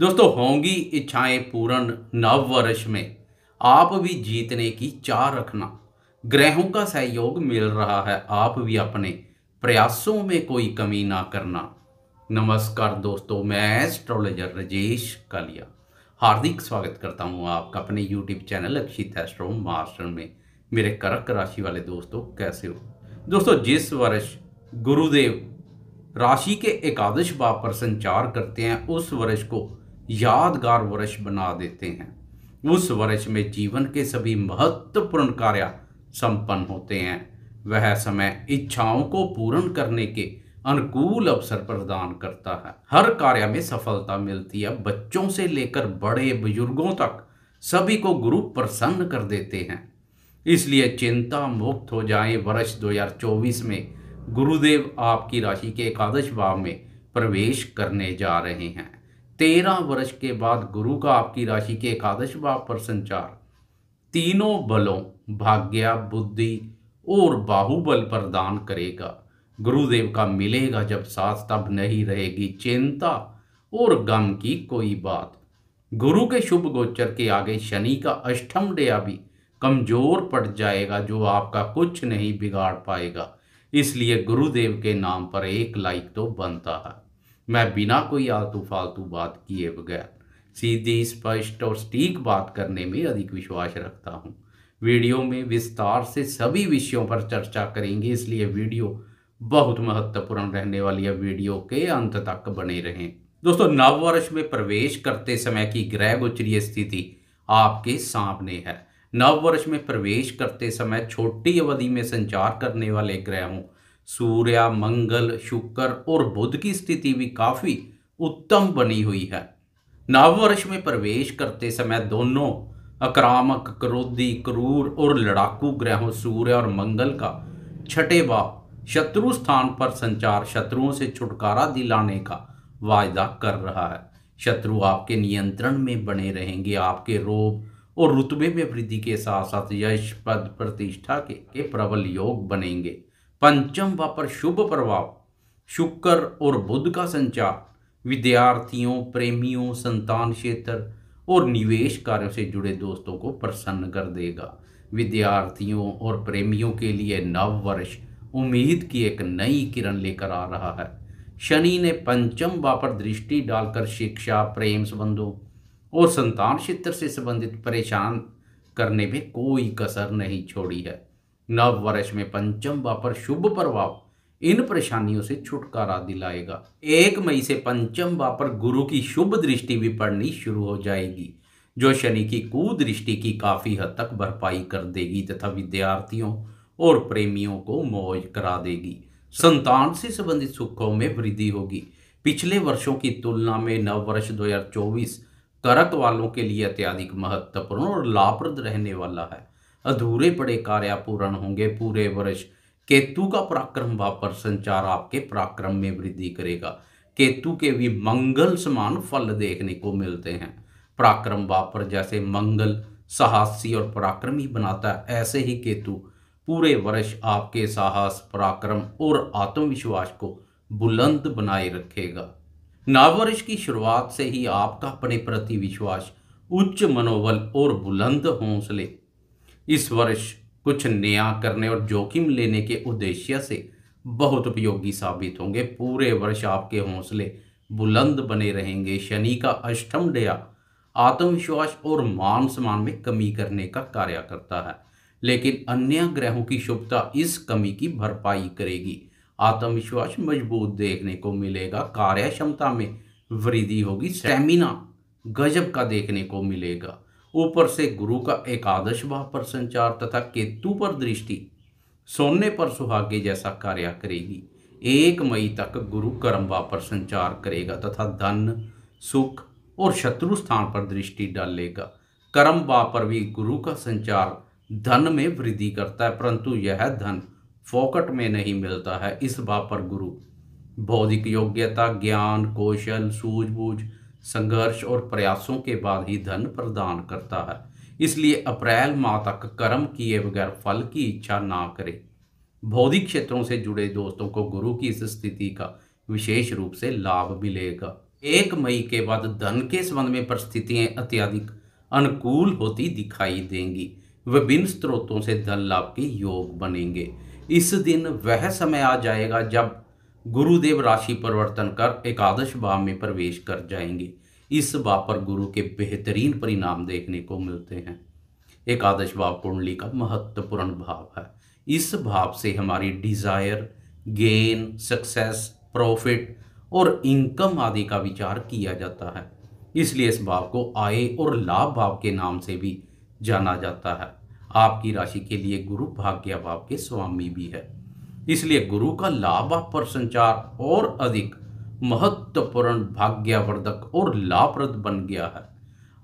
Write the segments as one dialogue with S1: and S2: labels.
S1: दोस्तों होंगी इच्छाएं पूर्ण नव वर्ष में आप भी जीतने की चाह रखना ग्रहों का सहयोग मिल रहा है आप भी अपने प्रयासों में कोई कमी ना करना नमस्कार दोस्तों मैं एस्ट्रोलॉजर राजेश कालिया हार्दिक स्वागत करता हूं आपका अपने YouTube channel Akshit astro master में मेरे करक राशि वाले दोस्तों कैसे हो दोस्तों जिस वर्ष गुरुदेव राशि के एकादश भाव पर संचार करते हैं उस वर्ष को यादगार वर्ष बना देते हैं उस वर्ष में जीवन के सभी महत्वपूर्ण कार्य संपन्न होते हैं वह समय इच्छाओं को पूर्ण करने के अनुकूल अवसर प्रदान करता है हर कार्य में सफलता मिलती है बच्चों से लेकर बड़े बुजुर्गों तक सभी को गुरु प्रसन्न कर देते हैं इसलिए चिंता मुक्त हो जाए वर्ष 2024 में गुरुदेव आपकी राशि के एकादश भाव में प्रवेश करने जा रहे हैं तेरह वर्ष के बाद गुरु का आपकी राशि के एकादश भाव पर संचार तीनों बलों भाग्य बुद्धि और बाहुबल पर दान करेगा गुरुदेव का मिलेगा जब साथ तब नहीं रहेगी चिंता और गम की कोई बात गुरु के शुभ गोचर के आगे शनि का अष्टम डेया भी कमजोर पड़ जाएगा जो आपका कुछ नहीं बिगाड़ पाएगा इसलिए गुरुदेव के नाम पर एक लाइक तो बनता है मैं बिना कोई आलतू फालतू बात किए बगैर सीधी स्पष्ट और सटीक बात करने में अधिक विश्वास रखता हूँ वीडियो में विस्तार से सभी विषयों पर चर्चा करेंगे इसलिए वीडियो बहुत महत्वपूर्ण रहने वाली है वीडियो के अंत तक बने रहें दोस्तों नववर्ष में प्रवेश करते समय की ग्रह गोचरीय स्थिति आपके सामने है नववर्ष में प्रवेश करते समय छोटी अवधि में संचार करने वाले ग्रहों सूर्य मंगल शुक्र और बुध की स्थिति भी काफ़ी उत्तम बनी हुई है नववर्ष में प्रवेश करते समय दोनों आक्रामक क्रोधी क्रूर और लड़ाकू ग्रहों सूर्य और मंगल का छठे भाव शत्रु स्थान पर संचार शत्रुओं से छुटकारा दिलाने का वायदा कर रहा है शत्रु आपके नियंत्रण में बने रहेंगे आपके रोग और रुतबे में वृद्धि के साथ साथ यश पद प्रतिष्ठा के प्रबल योग बनेंगे पंचम व पर शुभ प्रभाव शुक्र और बुध का संचार विद्यार्थियों प्रेमियों संतान क्षेत्र और निवेश कार्यों से जुड़े दोस्तों को प्रसन्न कर देगा विद्यार्थियों और प्रेमियों के लिए नव वर्ष उम्मीद की एक नई किरण लेकर आ रहा है शनि ने पंचम व पर दृष्टि डालकर शिक्षा प्रेम संबंधों और संतान क्षेत्र से संबंधित परेशान करने में कोई कसर नहीं छोड़ी है नव वर्ष में पंचम व पर शुभ प्रभाव इन परेशानियों से छुटकारा दिलाएगा एक मई से पंचम व पर गुरु की शुभ दृष्टि भी पड़नी शुरू हो जाएगी जो शनि की कुदृष्टि की काफी हद तक भरपाई कर देगी तथा विद्यार्थियों और प्रेमियों को मौज करा देगी संतान से संबंधित सुखों में वृद्धि होगी पिछले वर्षों की तुलना में नववर्ष 2024 करक वालों के लिए अत्याधिक महत्वपूर्ण और लाभप्रद रहने वाला है अधूरे पड़े कार्य पूर्ण होंगे पूरे वर्ष केतु का पराक्रम वापर संचार आपके पराक्रम में वृद्धि करेगा केतु के भी मंगल समान फल देखने को मिलते हैं पराक्रम वापर जैसे मंगल साहसी और पराक्रमी बनाता है ऐसे ही केतु पूरे वर्ष आपके साहस पराक्रम और आत्मविश्वास को बुलंद बनाए रखेगा नववर्ष की शुरुआत से ही आपका अपने प्रति विश्वास उच्च मनोबल और बुलंद हौसले इस वर्ष कुछ नया करने और जोखिम लेने के उद्देश्य से बहुत उपयोगी साबित होंगे पूरे वर्ष आपके हौसले बुलंद बने रहेंगे शनि का अष्टम डया आत्मविश्वास और मान सम्मान में कमी करने का कार्य करता है लेकिन अन्य ग्रहों की शुभता इस कमी की भरपाई करेगी आत्मविश्वास मजबूत देखने को मिलेगा कार्य क्षमता में वृद्धि होगी स्टेमिना गजब का देखने को मिलेगा ऊपर से गुरु का एकादश भाव पर संचार तथा केतु पर दृष्टि सोने पर सुहागे जैसा कार्य करेगी एक मई तक गुरु कर्म भाव पर संचार करेगा तथा धन सुख और शत्रु स्थान पर दृष्टि डालेगा कर्म बा पर भी गुरु का संचार धन में वृद्धि करता है परंतु यह धन फोकट में नहीं मिलता है इस भाव पर गुरु बौद्धिक योग्यता ज्ञान कौशल सूझबूझ संघर्ष और प्रयासों के बाद ही धन प्रदान करता है इसलिए अप्रैल माह तक कर्म किए बगैर फल की इच्छा ना करें बौद्धिक क्षेत्रों से जुड़े दोस्तों को गुरु की इस स्थिति का विशेष रूप से लाभ मिलेगा एक मई के बाद धन के संबंध में परिस्थितियां अत्यधिक अनुकूल होती दिखाई देंगी विभिन्न स्रोतों से धन लाभ के योग बनेंगे इस दिन वह समय आ जाएगा जब गुरुदेव राशि परिवर्तन कर एकादश भाव में प्रवेश कर जाएंगे इस भाव पर गुरु के बेहतरीन परिणाम देखने को मिलते हैं एकादश भाव कुंडली का महत्वपूर्ण भाव है इस भाव से हमारी डिज़ायर गेन सक्सेस प्रॉफिट और इनकम आदि का विचार किया जाता है इसलिए इस भाव को आय और लाभ भाव के नाम से भी जाना जाता है आपकी राशि के लिए गुरु भाग्य भाव के स्वामी भी है इसलिए गुरु का लाभ पर संचार और अधिक महत्वपूर्ण भाग्यवर्धक और लाभप्रद बन गया है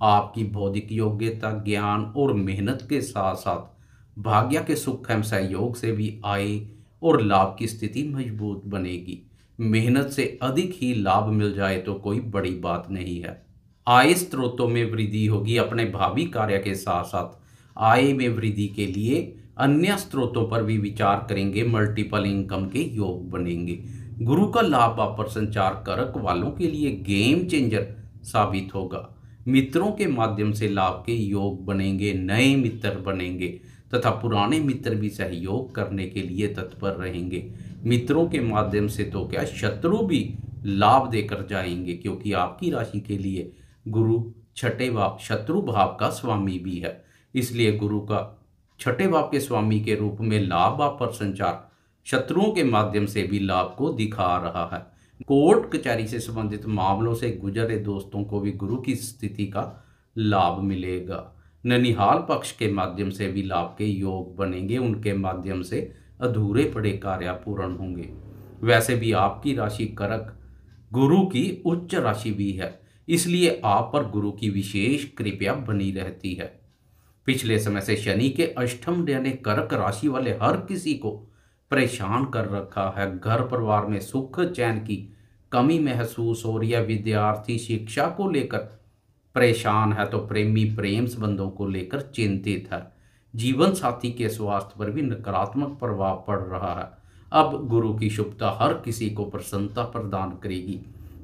S1: आपकी बौद्धिक योग्यता ज्ञान और मेहनत के साथ साथ भाग्य के सुख एवं सहयोग से भी आए और लाभ की स्थिति मजबूत बनेगी मेहनत से अधिक ही लाभ मिल जाए तो कोई बड़ी बात नहीं है आय स्रोतों में वृद्धि होगी अपने भावी कार्य के साथ साथ आय में वृद्धि के लिए अन्य स्रोतों पर भी विचार करेंगे मल्टीपल इनकम के योग बनेंगे गुरु का लाभ आप पर संचार कारक वालों के लिए गेम चेंजर साबित होगा मित्रों के माध्यम से लाभ के योग बनेंगे नए मित्र बनेंगे तथा पुराने मित्र भी सहयोग करने के लिए तत्पर रहेंगे मित्रों के माध्यम से तो क्या शत्रु भी लाभ देकर जाएंगे क्योंकि आपकी राशि के लिए गुरु छठे भाव शत्रु भाव का स्वामी भी है इसलिए गुरु का छठे भाव के स्वामी के रूप में लाभ पर संचार शत्रुओं के माध्यम से भी लाभ को दिखा रहा है कोर्ट कचहरी से संबंधित मामलों से गुजरे दोस्तों को भी गुरु की स्थिति का लाभ मिलेगा ननिहाल पक्ष के माध्यम से भी लाभ के योग बनेंगे उनके माध्यम से अधूरे पड़े कार्य पूर्ण होंगे वैसे भी आपकी राशि करक गुरु की उच्च राशि भी है इसलिए आप पर गुरु की विशेष कृपया बनी रहती है पिछले समय से शनि के अष्टम यानी कर्क राशि वाले हर किसी को परेशान कर रखा है घर परिवार में सुख चैन की कमी महसूस हो रही है विद्यार्थी शिक्षा को लेकर परेशान है तो प्रेमी प्रेम संबंधों को लेकर चिंतित है जीवन साथी के स्वास्थ्य पर भी नकारात्मक प्रभाव पड़ रहा है अब गुरु की शुभता हर किसी को प्रसन्नता प्रदान करेगी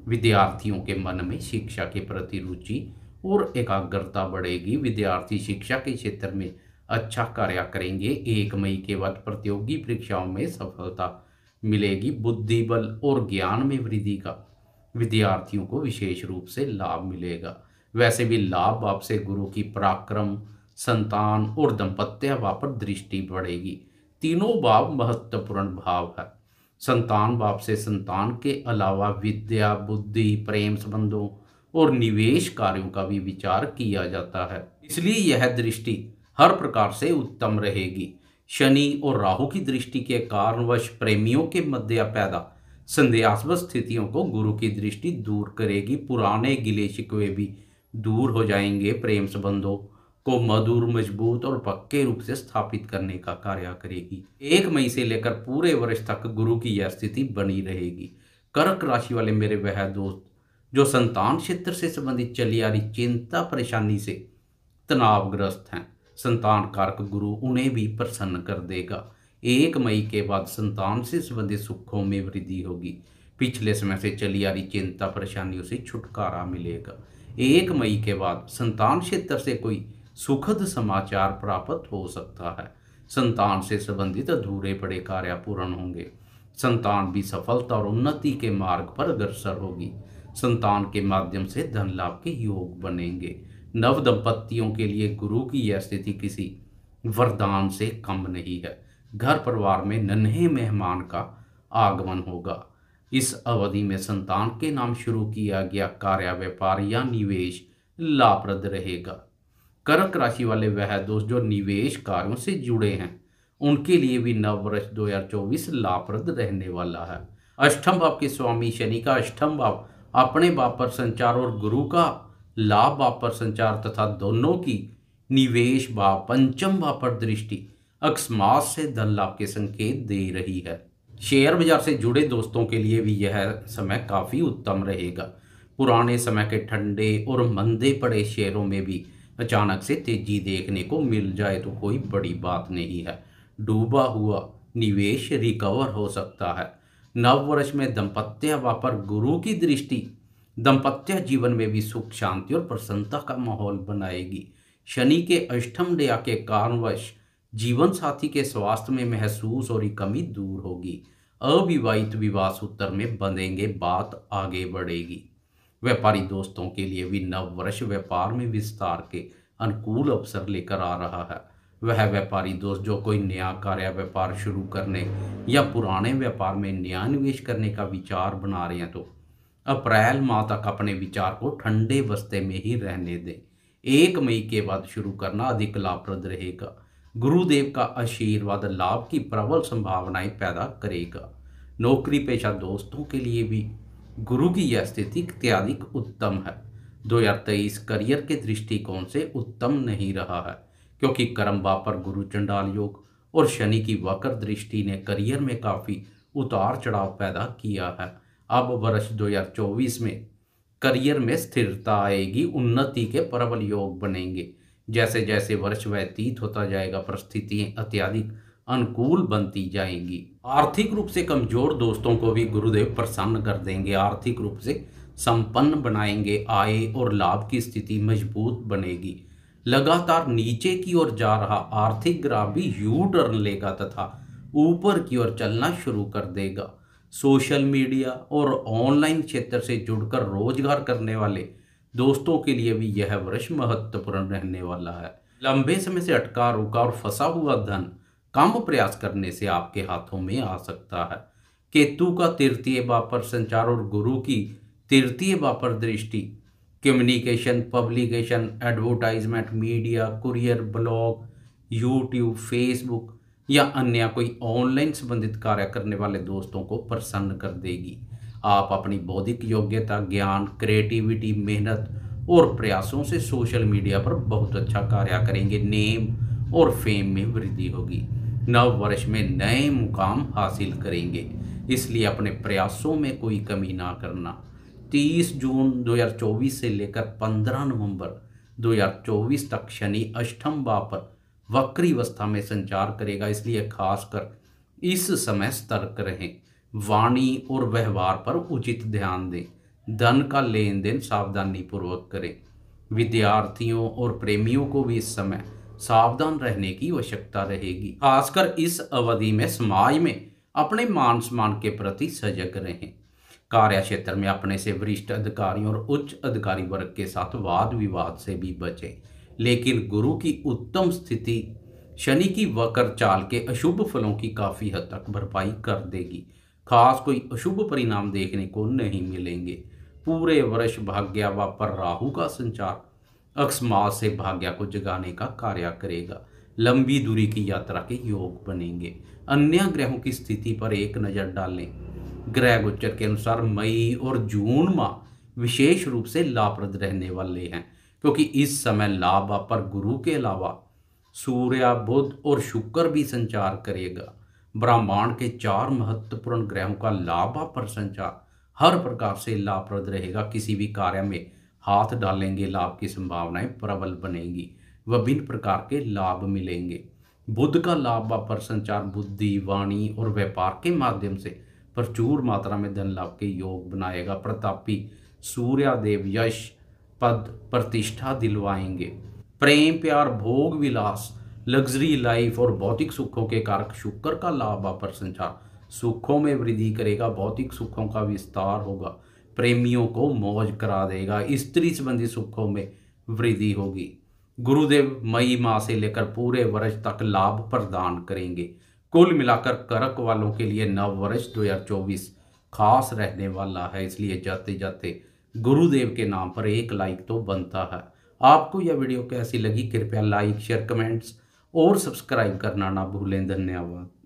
S1: विद्यार्थियों के मन में शिक्षा के प्रति रुचि और एकाग्रता बढ़ेगी विद्यार्थी शिक्षा के क्षेत्र में अच्छा कार्य करेंगे एक मई के बाद प्रतियोगी परीक्षाओं में सफलता मिलेगी बुद्धि बल और ज्ञान में वृद्धि का विद्यार्थियों को विशेष रूप से लाभ मिलेगा वैसे भी लाभ आपसे गुरु की पराक्रम संतान और दंपत्य भाव पर दृष्टि बढ़ेगी तीनों भाव महत्वपूर्ण भाव है संतान भाव से संतान के अलावा विद्या बुद्धि प्रेम संबंधों और निवेश कार्यों का भी विचार किया जाता है इसलिए यह दृष्टि हर प्रकार से उत्तम रहेगी शनि और राहु की दृष्टि के कारणवश प्रेमियों के मध्य पैदा संध्यास्व स्थितियों को गुरु की दृष्टि दूर करेगी पुराने गिले शिकवे भी दूर हो जाएंगे प्रेम संबंधों को मधुर मजबूत और पक्के रूप से स्थापित करने का कार्य करेगी एक मई से लेकर पूरे वर्ष तक गुरु की यह स्थिति बनी रहेगी कर्क राशि वाले मेरे वह दोस्त जो संतान क्षेत्र से संबंधित चली आ रही चिंता परेशानी से तनावग्रस्त हैं संतान कारक गुरु उन्हें भी प्रसन्न कर देगा एक मई के बाद संतान से संबंधित सुखों में वृद्धि होगी पिछले समय से चली आ रही चिंता परेशानियों से छुटकारा मिलेगा एक मई के बाद संतान क्षेत्र से कोई सुखद समाचार प्राप्त हो सकता है संतान से संबंधित अधूरे पड़े कार्य पूर्ण होंगे संतान भी सफलता और उन्नति के मार्ग पर अग्रसर होगी संतान के माध्यम से धन लाभ के योग बनेंगे नव दंपतियों के लिए गुरु की यह स्थिति किसी वरदान से कम नहीं है घर परिवार में नन्हे मेहमान का आगमन होगा इस अवधि में संतान के नाम शुरू किया गया कार्य व्यापार या निवेश लाभप्रद रहेगा कर्क राशि वाले वह दोस्त जो निवेश कार्यों से जुड़े हैं उनके लिए भी नव वर्ष 2024 लाभप्रद रहने वाला है अष्टम भाव के स्वामी शनि का अष्टम भाव अपने वापर संचार और गुरु का लाभ वापर संचार तथा दोनों की निवेश व पंचम वापर दृष्टि अकस्मात से धन लाभ के संकेत दे रही है शेयर बाजार से जुड़े दोस्तों के लिए भी यह समय काफ़ी उत्तम रहेगा पुराने समय के ठंडे और मंदे पड़े शेयरों में भी अचानक से तेजी देखने को मिल जाए तो कोई बड़ी बात नहीं है डूबा हुआ निवेश रिकवर हो सकता है नववर्ष में दंपत्य वापर गुरु की दृष्टि दंपत्य जीवन में भी सुख शांति और प्रसन्नता का माहौल बनाएगी शनि के अष्टम डया के कारणवश जीवन साथी के स्वास्थ्य में महसूस और कमी दूर होगी अविवाहित विवाह सूत्र में बनेंगे बात आगे बढ़ेगी व्यापारी दोस्तों के लिए भी नववर्ष व्यापार में विस्तार के अनुकूल अवसर लेकर आ रहा है वह व्यापारी दोस्त जो कोई नया कार्य व्यापार शुरू करने या पुराने व्यापार में नया निवेश करने का विचार बना रहे हैं तो अप्रैल माह तक अपने विचार को ठंडे बस्ते में ही रहने दें एक मई के बाद शुरू करना अधिक लाभप्रद रहेगा गुरुदेव का आशीर्वाद लाभ की प्रबल संभावनाएं पैदा करेगा नौकरी पेशा दोस्तों के लिए भी गुरु की यह स्थिति अत्याधिक उत्तम है 2023 करियर के दृष्टिकोण से उत्तम नहीं रहा है क्योंकि कर्म वापर गुरु चंडाल योग और शनि की वक्र दृष्टि ने करियर में काफ़ी उतार चढ़ाव पैदा किया है अब वर्ष 2024 में करियर में स्थिरता आएगी उन्नति के प्रबल योग बनेंगे जैसे जैसे वर्ष व्यतीत होता जाएगा परिस्थितियाँ अत्याधिक अनुकूल बनती जाएंगी आर्थिक रूप से कमजोर दोस्तों को भी गुरुदेव प्रसन्न कर देंगे आर्थिक रूप से संपन्न बनाएंगे आय और लाभ की स्थिति मजबूत बनेगी लगातार नीचे की ओर जा रहा आर्थिक ग्राफ भी यू टर्न लेगा तथा ऊपर की ओर चलना शुरू कर देगा सोशल मीडिया और ऑनलाइन क्षेत्र से जुड़कर रोजगार करने वाले दोस्तों के लिए भी यह वर्ष महत्वपूर्ण रहने वाला है लंबे समय से अटका रुका और फंसा हुआ धन कम प्रयास करने से आपके हाथों में आ सकता है केतु का तृतीय बापर संचार और गुरु की तृतीय बापर दृष्टि communication publication advertisement media courier blog YouTube Facebook या अन्य कोई ऑनलाइन संबंधित कार्य करने वाले दोस्तों को प्रसन्न कर देगी आप अपनी बौद्धिक योग्यता ज्ञान क्रिएटिविटी मेहनत और प्रयासों से सोशल मीडिया पर बहुत अच्छा कार्य करेंगे नेम और फेम में वृद्धि होगी नव वर्ष में नए मुकाम हासिल करेंगे इसलिए अपने प्रयासों में कोई कमी ना करना तीस जून 2024 से लेकर 15 नवंबर 2024 तक शनि अष्टम भाव पर वक्री अवस्था में संचार करेगा इसलिए खासकर इस समय सतर्क रहें वाणी और व्यवहार पर उचित ध्यान दें धन का लेन देन सावधानी पूर्वक करें विद्यार्थियों और प्रेमियों को भी इस समय सावधान रहने की आवश्यकता रहेगी खासकर इस अवधि में समाज में अपने मान सम्मान के प्रति सजग रहें कार्य क्षेत्र में अपने से वरिष्ठ अधिकारियों और उच्च अधिकारी वर्ग के साथ वाद विवाद से भी बचें लेकिन गुरु की उत्तम स्थिति शनि की वक्र चाल के अशुभ फलों की काफ़ी हद तक भरपाई कर देगी खास कोई अशुभ परिणाम देखने को नहीं मिलेंगे पूरे वर्ष भाग्या व पर राहु का संचार अक्समास से भाग्या को जगाने का कार्य करेगा लंबी दूरी की यात्रा के योग बनेंगे अन्य ग्रहों की स्थिति पर एक नज़र डालें ग्रह गोचर के अनुसार मई और जून माह विशेष रूप से लाभप्रद रहने वाले हैं क्योंकि इस समय लाभ पर गुरु के अलावा सूर्य बुध और शुक्र भी संचार करेगा ब्रह्मांड के चार महत्वपूर्ण ग्रहों का लाभ पर संचार हर प्रकार से लाभप्रद रहेगा किसी भी कार्य में हाथ डालेंगे लाभ की संभावनाएं प्रबल बनेंगी विभिन्न प्रकार के लाभ मिलेंगे बुद्ध का लाभ पर संचार बुद्धि वाणी और व्यापार के माध्यम से प्रचुर मात्रा में धन लाभ के योग बनाएगा प्रतापी सूर्यादेव यश पद प्रतिष्ठा दिलवाएंगे प्रेम प्यार भोग विलास लग्जरी लाइफ और भौतिक सुखों के कारक शुक्र का लाभ अपर संचार सुखों में वृद्धि करेगा भौतिक सुखों का विस्तार होगा प्रेमियों को मौज करा देगा स्त्री संबंधी सुखों में वृद्धि होगी गुरुदेव मई माह से लेकर पूरे वर्ष तक लाभ प्रदान करेंगे कुल मिलाकर करक वालों के लिए नव वर्ष 2024 खास रहने वाला है इसलिए जाते जाते गुरुदेव के नाम पर एक लाइक तो बनता है आपको यह वीडियो कैसी लगी कृपया लाइक शेयर कमेंट्स और सब्सक्राइब करना ना भूलें धन्यवाद